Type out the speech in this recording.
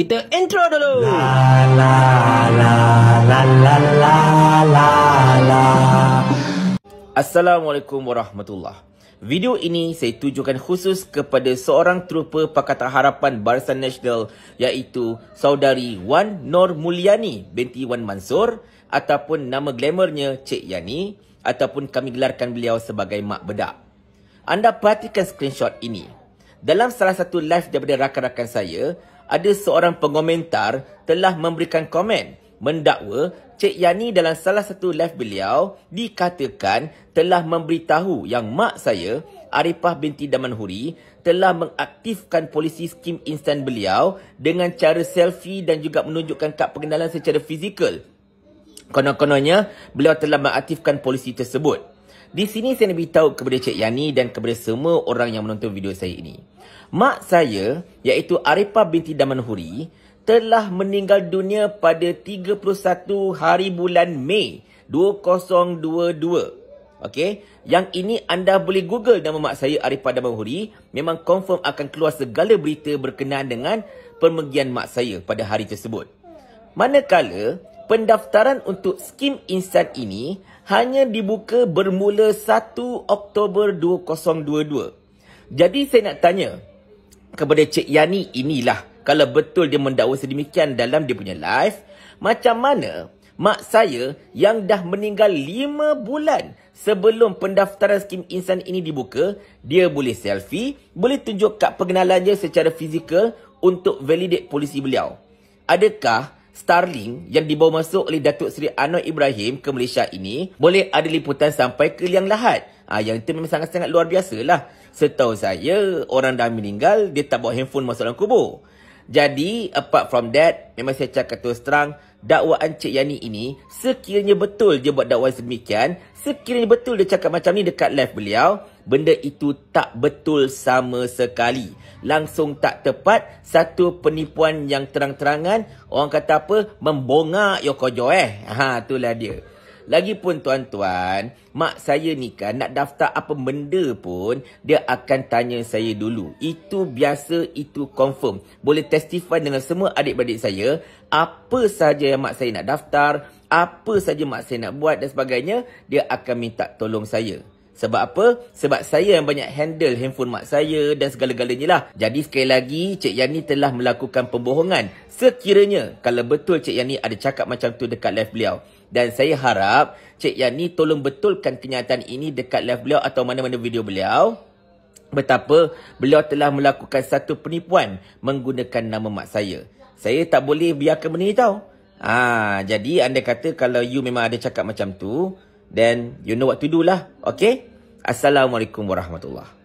Kita intro dulu. La la la la la la la. Assalamualaikum warahmatullah. Video ini saya tujukan khusus kepada seorang trooper Pakatan Harapan Barisan Nasional iaitu saudari Wan Nor Mulyani binti Wan Mansor ataupun nama glamournya Cik Yani ataupun kami gelarkan beliau sebagai Mak Bedak. Anda perhatikan screenshot ini. Dalam salah satu live daripada rakan-rakan saya, ada seorang pengomentar telah memberikan komen mendakwa Cik Yani dalam salah satu live beliau dikatakan telah memberitahu yang mak saya, Arifah binti Damanhuri, telah mengaktifkan polisi skim instan beliau dengan cara selfie dan juga menunjukkan kad pengenalan secara fizikal. Konon-kononnya, beliau telah mengaktifkan polisi tersebut. Di sini saya nak beritahu kepada Cik Yani dan kepada semua orang yang menonton video saya ini. Mak saya iaitu Arifah binti Damanhuri telah meninggal dunia pada 31 hari bulan Mei 2022. Okey, yang ini anda boleh google nama mak saya Arifah Damanhuri memang confirm akan keluar segala berita berkenaan dengan pemergian mak saya pada hari tersebut. Manakala pendaftaran untuk skim insan ini hanya dibuka bermula 1 Oktober 2022. Jadi saya nak tanya kepada Cik Yani inilah kalau betul dia mendakwa sedemikian dalam dia punya live, macam mana mak saya yang dah meninggal 5 bulan sebelum pendaftaran skim insan ini dibuka, dia boleh selfie, boleh tunjuk kad pengenalannya secara fizikal untuk validate polisi beliau. Adakah Starlink yang dibawa masuk oleh Datuk Seri Anwar Ibrahim ke Malaysia ini boleh ada liputan sampai ke Liang Lahat. Ha, yang itu memang sangat-sangat luar biasa lah. Setahu saya, orang dah meninggal, dia tak bawa handphone masuk dalam kubur. Jadi, apart from that, memang saya cakap terus terang, dakwaan Cik Yani ini, sekiranya betul dia buat dakwaan semikian, sekiranya betul dia cakap macam ni dekat live beliau, benda itu tak betul sama sekali. Langsung tak tepat, satu penipuan yang terang-terangan, orang kata apa, membongak Yokojo eh. Ha, itulah dia. Lagipun tuan-tuan, mak saya ni kan nak daftar apa benda pun, dia akan tanya saya dulu. Itu biasa, itu confirm. Boleh testify dengan semua adik-adik saya, apa sahaja yang mak saya nak daftar, apa sahaja mak saya nak buat dan sebagainya, dia akan minta tolong saya. Sebab apa? Sebab saya yang banyak handle handphone mak saya dan segala-galanya lah. Jadi sekali lagi, Cik Yani telah melakukan pembohongan. Sekiranya kalau betul Cik Yani ada cakap macam tu dekat live beliau. Dan saya harap Cik Yani tolong betulkan kenyataan ini dekat live beliau atau mana-mana video beliau. Betapa beliau telah melakukan satu penipuan menggunakan nama mak saya. Saya tak boleh biarkan benda ni tau. Ha, jadi anda kata kalau you memang ada cakap macam tu, then you know what to do lah. Okay? Assalamualaikum warahmatullahi